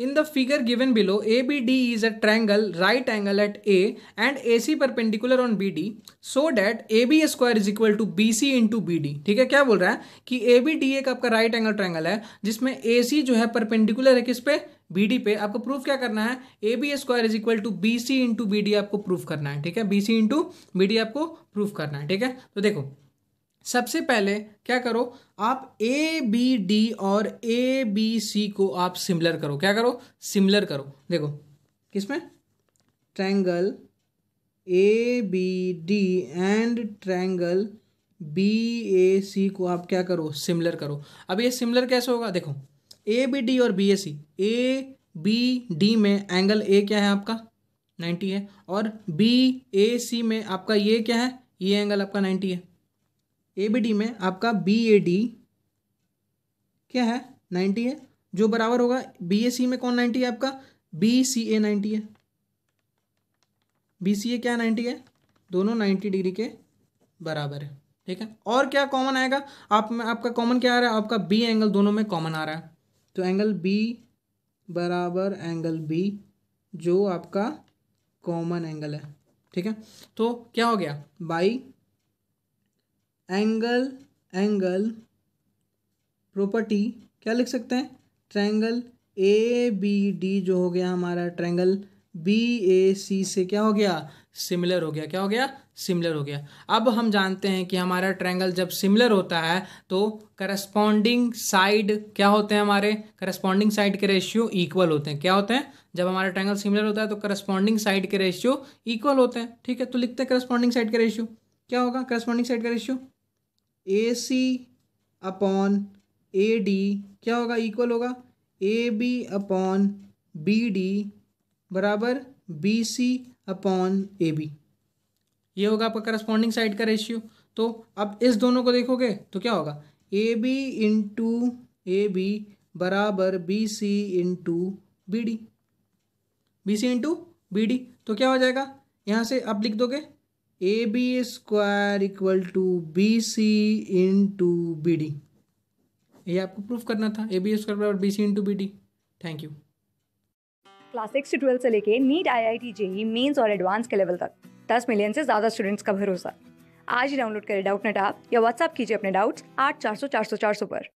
in the figure given below A B In the figure given below, ABD is a triangle right angle at on B D so that A B that is equal to B C into B D ठीक है क्या बोल रहा है कि ए B D एक आपका right angle triangle है जिसमें ए सी जो है परपेंडिकुलर है किस पे बी डी पे आपको प्रूफ क्या करना है A B square is equal to B C into B D आपको प्रूफ करना है ठीक है B C into B D आपको प्रूफ करना है ठीक है तो देखो सबसे पहले क्या करो आप ए बी डी और ए बी सी को आप सिमिलर करो क्या करो सिमिलर करो देखो किसमें triangle A B D and triangle B A C को आप क्या करो सिमिलर करो अब ये सिमिलर कैसे होगा देखो ए बी डी और B A C A B D में एंगल ए क्या है आपका 90 है और बी ए सी में आपका ये क्या है ये एंगल आपका 90 है ए बी डी में आपका बी ए डी क्या है नाइन्टी है जो बराबर होगा बी ए सी में कौन नाइन्टी है आपका बी सी ए नाइन्टी है बी सी ए क्या नाइन्टी है दोनों नाइन्टी डिग्री के बराबर है ठीक है और क्या कॉमन आएगा आप में आपका कॉमन क्या आ रहा है आपका बी एंगल दोनों में कॉमन आ रहा है तो एंगल बी बराबर एंगल बी जो आपका कॉमन एंगल है ठीक है तो क्या हो गया बाई एंगल एंगल प्रॉपर्टी क्या लिख सकते हैं ट्रायंगल ए बी डी जो हो गया हमारा ट्रायंगल बी ए सी से क्या हो गया सिमिलर हो गया क्या हो गया सिमिलर हो गया अब हम जानते हैं कि हमारा ट्रायंगल जब सिमिलर होता है तो करस्पॉन्डिंग साइड क्या होते हैं हमारे करस्पॉन्डिंग साइड के रेशियो इक्वल होते हैं क्या होते हैं जब हमारा ट्रायंगल सिमिलर होता है तो करस्पॉन्डिंग साइड के रेशियो इक्वल होते हैं ठीक है तो लिखते हैं करस्पॉन्डिंग साइड के रेशियो क्या होगा करस्पॉन्डिंग साइड का ratio A C upon A D क्या होगा इक्वल होगा A B upon B D बराबर B C upon A B ये होगा आपका करस्पॉन्डिंग साइड का रेशियो तो अब इस दोनों को देखोगे तो क्या होगा A B into A B बराबर B C into B D B C into B D तो क्या हो जाएगा यहाँ से आप लिख दोगे A B square equal to B C into B D ये आपको प्रूफ करना था ए बी स्क्वायर बराबर B C into B D thank you class six से ट्वेल्थ से लेके NEET I I T JEE mains और advance के लेवल तक दस मिलियन से ज़्यादा स्टूडेंट्स का भरोसा आज ही डाउनलोड करें डाउट नेट आप या व्हाट्सअप कीजिए अपने डाउट्स आठ चार सौ चार सौ चार सौ पर